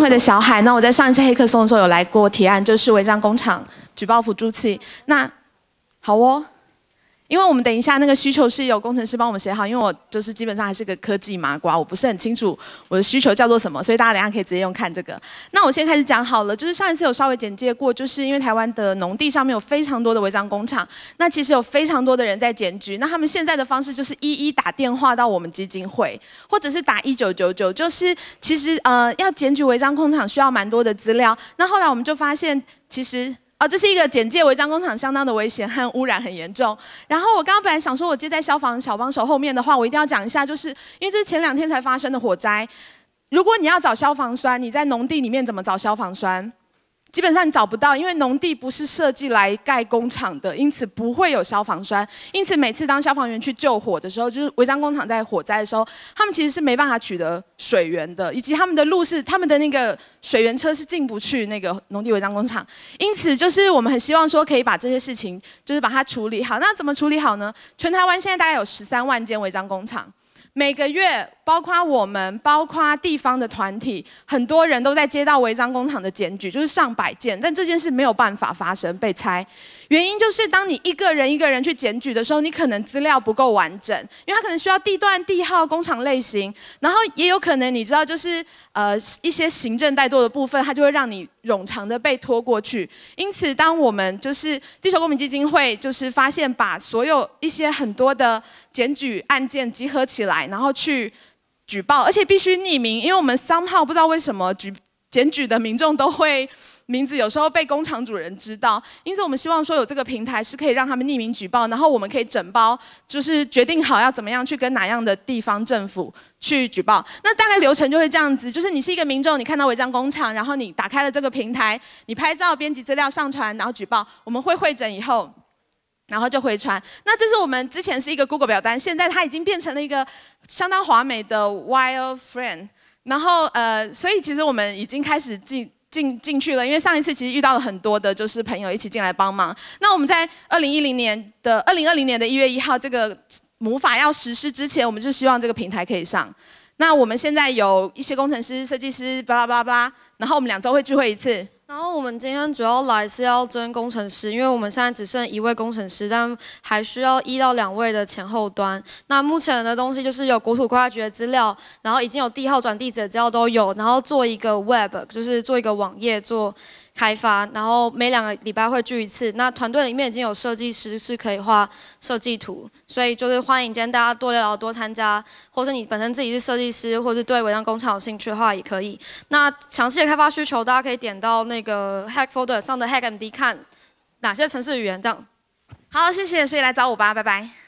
会的小海，那我在上一次黑客松的时候有来过提案，就是违章工厂举报辅助器。那好哦。因为我们等一下那个需求是有工程师帮我们写好，因为我就是基本上还是个科技麻瓜，我不是很清楚我的需求叫做什么，所以大家等下可以直接用看这个。那我先开始讲好了，就是上一次有稍微简介过，就是因为台湾的农地上面有非常多的违章工厂，那其实有非常多的人在检举，那他们现在的方式就是一一打电话到我们基金会，或者是打一九九九，就是其实呃要检举违章工厂需要蛮多的资料，那后来我们就发现其实。啊，这是一个简介，违章工厂相当的危险和污染很严重。然后我刚刚本来想说，我接在消防小帮手后面的话，我一定要讲一下，就是因为这是前两天才发生的火灾。如果你要找消防栓，你在农地里面怎么找消防栓？基本上你找不到，因为农地不是设计来盖工厂的，因此不会有消防栓。因此每次当消防员去救火的时候，就是违章工厂在火灾的时候，他们其实是没办法取得水源的，以及他们的路是他们的那个水源车是进不去那个农地违章工厂。因此就是我们很希望说可以把这些事情就是把它处理好。那怎么处理好呢？全台湾现在大概有十三万间违章工厂。每个月，包括我们，包括地方的团体，很多人都在接到违章工厂的检举，就是上百件。但这件事没有办法发生被拆，原因就是当你一个人一个人去检举的时候，你可能资料不够完整，因为他可能需要地段、地号、工厂类型，然后也有可能你知道，就是呃一些行政怠惰的部分，他就会让你冗长的被拖过去。因此，当我们就是地球公民基金会，就是发现把所有一些很多的检举案件集合起来。然后去举报，而且必须匿名，因为我们三号不知道为什么举检举的民众都会名字，有时候被工厂主人知道，因此我们希望说有这个平台是可以让他们匿名举报，然后我们可以整包，就是决定好要怎么样去跟哪样的地方政府去举报。那大概流程就会这样子，就是你是一个民众，你看到违章工厂，然后你打开了这个平台，你拍照、编辑资料、上传，然后举报，我们会会诊以后。然后就回传。那这是我们之前是一个 Google 表单，现在它已经变成了一个相当华美的 Wild Friend。然后呃，所以其实我们已经开始进进进去了。因为上一次其实遇到了很多的就是朋友一起进来帮忙。那我们在二零一零年的二零二零年的一月一号这个魔法要实施之前，我们就希望这个平台可以上。那我们现在有一些工程师、设计师，巴拉巴拉巴拉。然后我们两周会聚会一次。然后我们今天主要来是要争工程师，因为我们现在只剩一位工程师，但还需要一到两位的前后端。那目前的东西就是有国土规划局的资料，然后已经有地号转地址的资料都有，然后做一个 Web，就是做一个网页做。开发，然后每两个礼拜会聚一次。那团队里面已经有设计师是可以画设计图，所以就是欢迎今天大家多聊聊、多参加，或是你本身自己是设计师，或是对违章工厂有兴趣的话也可以。那详细的开发需求，大家可以点到那个 Hack Folder 上的 Hack MD 看哪些城市语言这样。好，谢谢，所以来找我吧，拜拜。